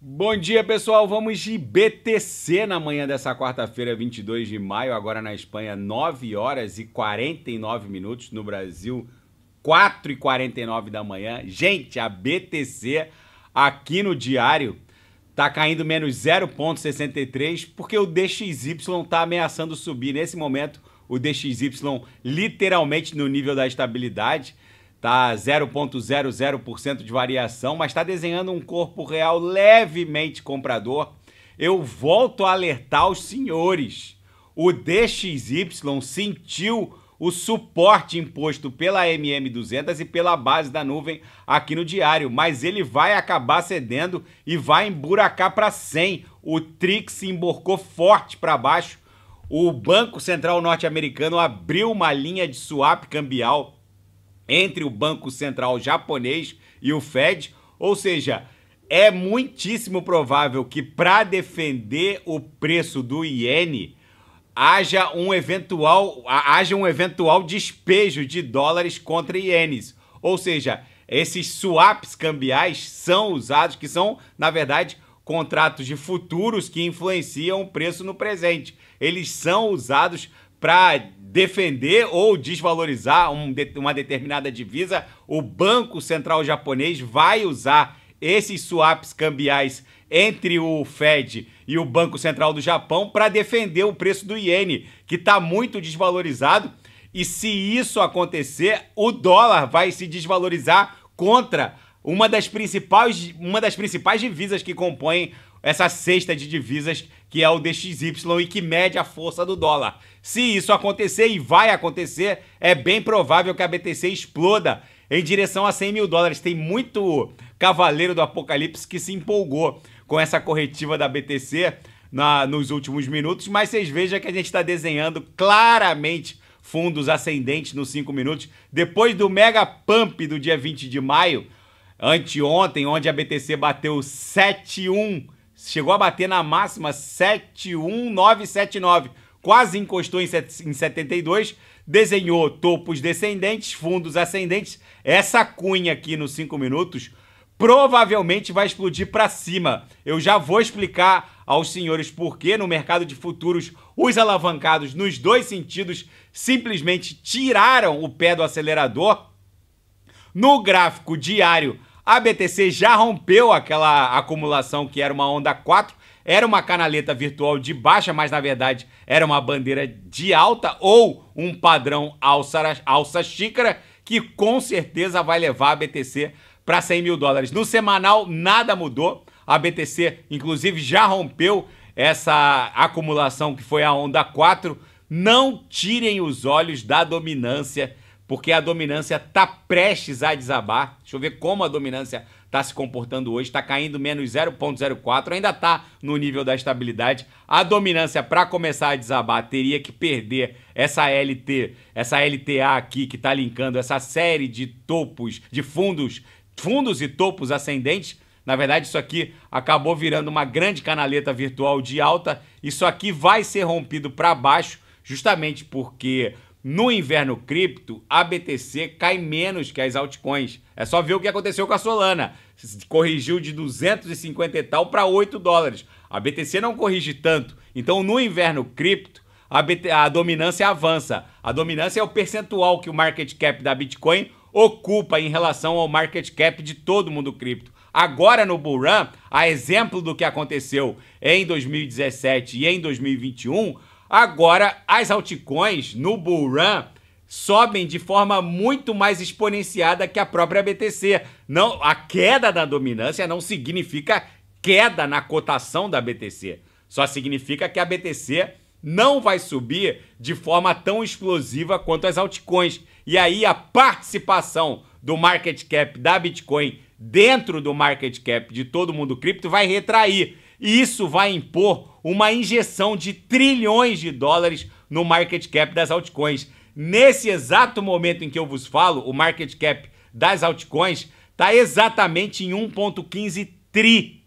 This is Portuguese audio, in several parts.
Bom dia, pessoal. Vamos de BTC na manhã dessa quarta-feira, 22 de maio, agora na Espanha, 9 horas e 49 minutos, no Brasil, 4 e 49 da manhã. Gente, a BTC aqui no diário tá caindo menos 0.63 porque o DXY tá ameaçando subir nesse momento, o DXY literalmente no nível da estabilidade tá 0,00% de variação, mas está desenhando um corpo real levemente comprador. Eu volto a alertar os senhores. O DXY sentiu o suporte imposto pela MM200 e pela base da nuvem aqui no diário, mas ele vai acabar cedendo e vai emburacar para 100. O Trix se emborcou forte para baixo. O Banco Central Norte-Americano abriu uma linha de swap cambial entre o Banco Central japonês e o Fed, ou seja, é muitíssimo provável que para defender o preço do iene haja um eventual haja um eventual despejo de dólares contra ienes, ou seja, esses swaps cambiais são usados que são, na verdade, contratos de futuros que influenciam o preço no presente. Eles são usados para defender ou desvalorizar um, uma determinada divisa, o Banco Central Japonês vai usar esses swaps cambiais entre o Fed e o Banco Central do Japão para defender o preço do iene, que está muito desvalorizado. E se isso acontecer, o dólar vai se desvalorizar contra uma das principais, uma das principais divisas que compõem essa cesta de divisas que é o DXY e que mede a força do dólar. Se isso acontecer, e vai acontecer, é bem provável que a BTC exploda em direção a 100 mil dólares. Tem muito cavaleiro do apocalipse que se empolgou com essa corretiva da BTC na, nos últimos minutos, mas vocês vejam que a gente está desenhando claramente fundos ascendentes nos 5 minutos. Depois do mega pump do dia 20 de maio, anteontem, onde a BTC bateu 71 chegou a bater na máxima 71979, quase encostou em 72, desenhou topos descendentes, fundos ascendentes. Essa cunha aqui nos 5 minutos provavelmente vai explodir para cima. Eu já vou explicar aos senhores por que no mercado de futuros os alavancados nos dois sentidos simplesmente tiraram o pé do acelerador. No gráfico diário, a BTC já rompeu aquela acumulação que era uma onda 4, era uma canaleta virtual de baixa, mas na verdade era uma bandeira de alta ou um padrão alça, alça xícara que com certeza vai levar a BTC para 100 mil dólares. No semanal nada mudou, a BTC inclusive já rompeu essa acumulação que foi a onda 4. Não tirem os olhos da dominância porque a dominância está prestes a desabar. Deixa eu ver como a dominância está se comportando hoje. Está caindo menos 0,04, ainda está no nível da estabilidade. A dominância, para começar a desabar, teria que perder essa LT, essa LTA aqui que está linkando essa série de topos, de fundos, fundos e topos ascendentes. Na verdade, isso aqui acabou virando uma grande canaleta virtual de alta. Isso aqui vai ser rompido para baixo, justamente porque no inverno cripto, a BTC cai menos que as altcoins. É só ver o que aconteceu com a Solana. Corrigiu de 250 e tal para 8 dólares. A BTC não corrige tanto. Então, no inverno cripto, a, BT... a dominância avança. A dominância é o percentual que o market cap da Bitcoin ocupa em relação ao market cap de todo mundo cripto. Agora no Bull Run, a exemplo do que aconteceu em 2017 e em 2021, Agora, as altcoins no bull run sobem de forma muito mais exponenciada que a própria BTC. Não, a queda da dominância não significa queda na cotação da BTC. Só significa que a BTC não vai subir de forma tão explosiva quanto as altcoins. E aí a participação do market cap da Bitcoin dentro do market cap de todo mundo cripto vai retrair. E isso vai impor uma injeção de trilhões de dólares no market cap das altcoins. Nesse exato momento em que eu vos falo, o market cap das altcoins está exatamente em 1,15 tri.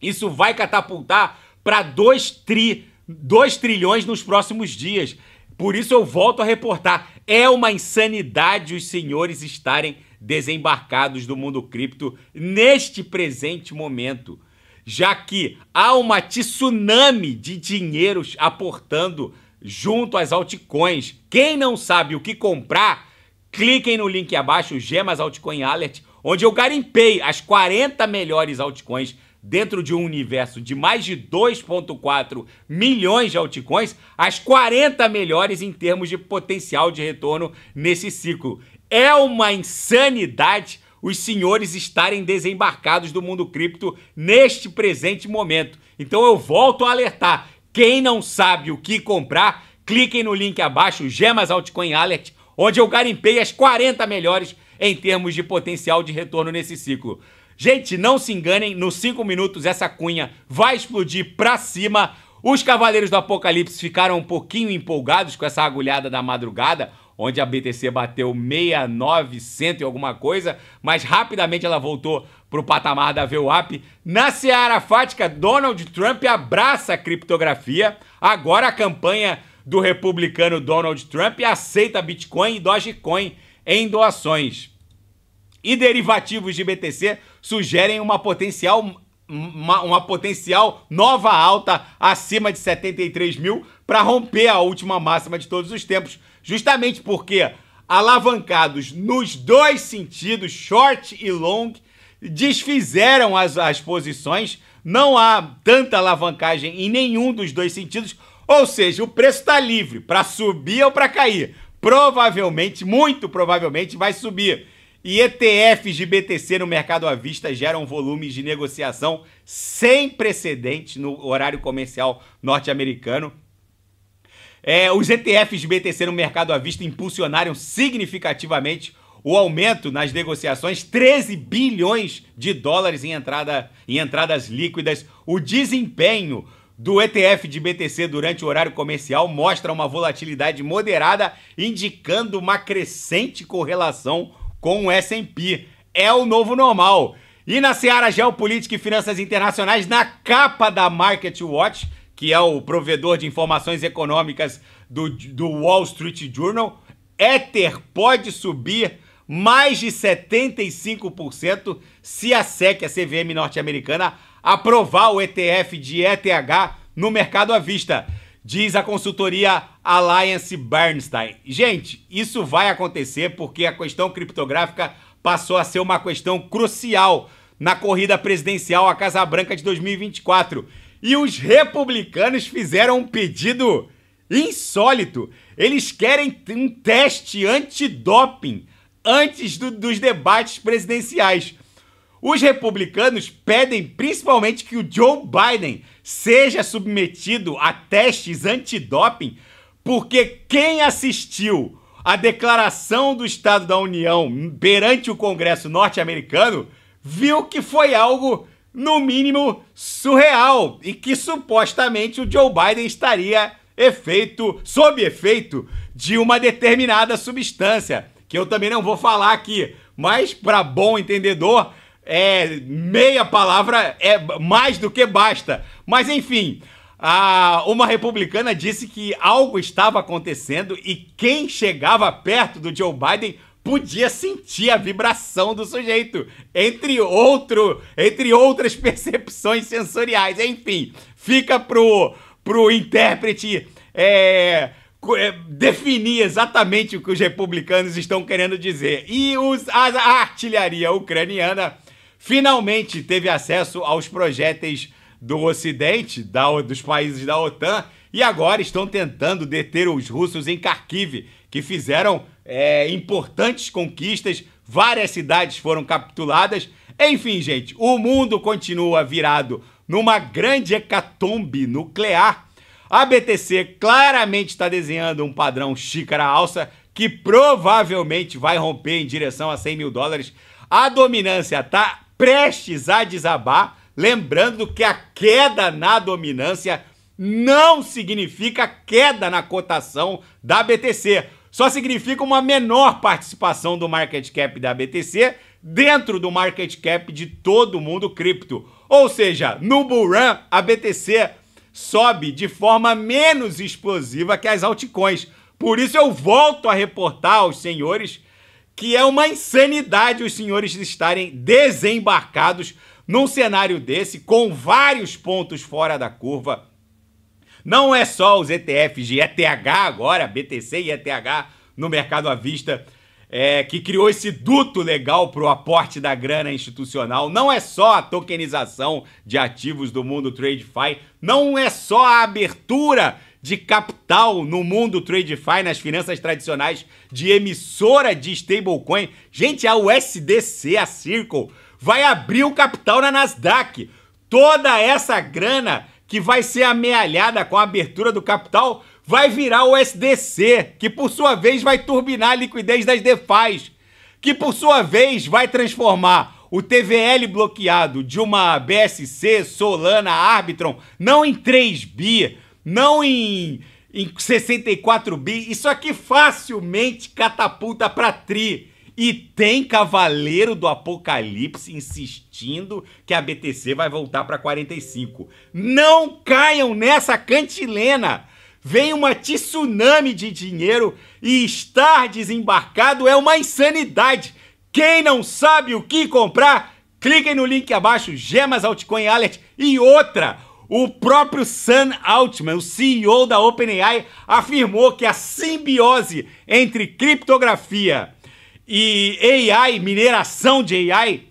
Isso vai catapultar para 2 tri, 2 trilhões nos próximos dias. Por isso eu volto a reportar, é uma insanidade os senhores estarem desembarcados do mundo cripto neste presente momento já que há uma tsunami de dinheiros aportando junto às altcoins. Quem não sabe o que comprar, cliquem no link abaixo, Gemas Altcoin Alert, onde eu garimpei as 40 melhores altcoins dentro de um universo de mais de 2,4 milhões de altcoins, as 40 melhores em termos de potencial de retorno nesse ciclo. É uma insanidade os senhores estarem desembarcados do mundo cripto neste presente momento. Então eu volto a alertar: quem não sabe o que comprar, cliquem no link abaixo, Gemas Altcoin Alert, onde eu garimpei as 40 melhores em termos de potencial de retorno nesse ciclo. Gente, não se enganem, nos 5 minutos essa cunha vai explodir para cima. Os Cavaleiros do Apocalipse ficaram um pouquinho empolgados com essa agulhada da madrugada, onde a BTC bateu 6,900 e alguma coisa, mas rapidamente ela voltou para o patamar da VWAP. Na seara fática, Donald Trump abraça a criptografia. Agora a campanha do republicano Donald Trump aceita Bitcoin e Dogecoin em doações. E derivativos de BTC sugerem uma potencial uma, uma, potencial nova alta acima de 73 mil para romper a última máxima de todos os tempos Justamente porque alavancados nos dois sentidos, short e long, desfizeram as, as posições, não há tanta alavancagem em nenhum dos dois sentidos, ou seja, o preço está livre para subir ou para cair. Provavelmente, muito provavelmente, vai subir. E ETFs de BTC no mercado à vista geram volumes de negociação sem precedentes no horário comercial norte-americano. É, os ETFs de BTC no mercado à vista impulsionaram significativamente o aumento nas negociações, 13 bilhões de dólares em, entrada, em entradas líquidas. O desempenho do ETF de BTC durante o horário comercial mostra uma volatilidade moderada, indicando uma crescente correlação com o S&P. É o novo normal. E na seara geopolítica e finanças internacionais, na capa da Market Watch, que é o provedor de informações econômicas do, do Wall Street Journal, Ether pode subir mais de 75% se a SEC, a CVM norte-americana, aprovar o ETF de ETH no mercado à vista, diz a consultoria Alliance Bernstein. Gente, isso vai acontecer porque a questão criptográfica passou a ser uma questão crucial na corrida presidencial à Casa Branca de 2024. E os republicanos fizeram um pedido insólito. Eles querem um teste antidoping antes do, dos debates presidenciais. Os republicanos pedem principalmente que o Joe Biden seja submetido a testes antidoping, porque quem assistiu à declaração do Estado da União perante o Congresso norte-americano viu que foi algo no mínimo surreal e que supostamente o Joe Biden estaria efeito, sob efeito de uma determinada substância, que eu também não vou falar aqui, mas para bom entendedor, é meia palavra é mais do que basta. Mas enfim, a, uma republicana disse que algo estava acontecendo e quem chegava perto do Joe Biden podia sentir a vibração do sujeito, entre outro, entre outras percepções sensoriais. Enfim, fica pro pro intérprete é, é, definir exatamente o que os republicanos estão querendo dizer. E os, a, a artilharia ucraniana finalmente teve acesso aos projéteis do Ocidente, da, dos países da OTAN, e agora estão tentando deter os russos em Kharkiv, que fizeram é, importantes conquistas, várias cidades foram capituladas. Enfim, gente, o mundo continua virado numa grande hecatombe nuclear. A BTC claramente está desenhando um padrão xícara alça que provavelmente vai romper em direção a 100 mil dólares. A dominância está prestes a desabar. Lembrando que a queda na dominância não significa queda na cotação da BTC só significa uma menor participação do market cap da BTC dentro do market cap de todo mundo cripto. Ou seja, no bull run, a BTC sobe de forma menos explosiva que as altcoins. Por isso eu volto a reportar aos senhores que é uma insanidade os senhores estarem desembarcados num cenário desse com vários pontos fora da curva não é só os ETFs de ETH agora, BTC e ETH no mercado à vista, é, que criou esse duto legal para o aporte da grana institucional. Não é só a tokenização de ativos do mundo TradeFi, não é só a abertura de capital no mundo TradeFi, nas finanças tradicionais, de emissora de stablecoin. Gente, a USDC, a Circle, vai abrir o capital na Nasdaq. Toda essa grana que vai ser amealhada com a abertura do capital, vai virar o SDC, que por sua vez vai turbinar a liquidez das DeFis, que por sua vez vai transformar o TVL bloqueado de uma BSC, Solana, Arbitron, não em 3 bi, não em, em 64 bi, isso aqui facilmente catapulta para tri. E tem Cavaleiro do Apocalipse insistindo que a BTC vai voltar para 45. Não caiam nessa cantilena! Vem uma tsunami de dinheiro e estar desembarcado é uma insanidade. Quem não sabe o que comprar, cliquem no link abaixo, Gemas Altcoin Alert e outra. O próprio Sam Altman, o CEO da OpenAI, afirmou que a simbiose entre criptografia e AI, mineração de AI,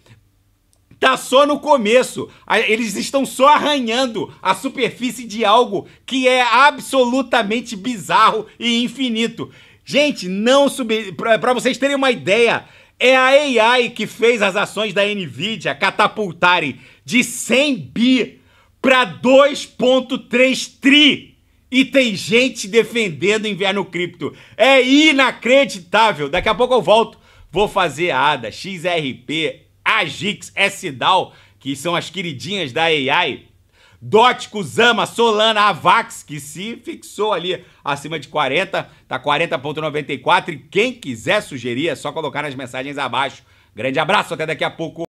tá só no começo. Eles estão só arranhando a superfície de algo que é absolutamente bizarro e infinito. Gente, não subir. Para vocês terem uma ideia, é a AI que fez as ações da Nvidia catapultarem de 100 bi para 2,3 tri. E tem gente defendendo o inverno cripto. É inacreditável. Daqui a pouco eu volto Vou Fazer ADA, XRP, Agix, SDAO, que são as queridinhas da AI, Dot, Kuzama, Solana, Avax, que se fixou ali acima de 40, tá 40.94 e quem quiser sugerir é só colocar nas mensagens abaixo. Grande abraço, até daqui a pouco.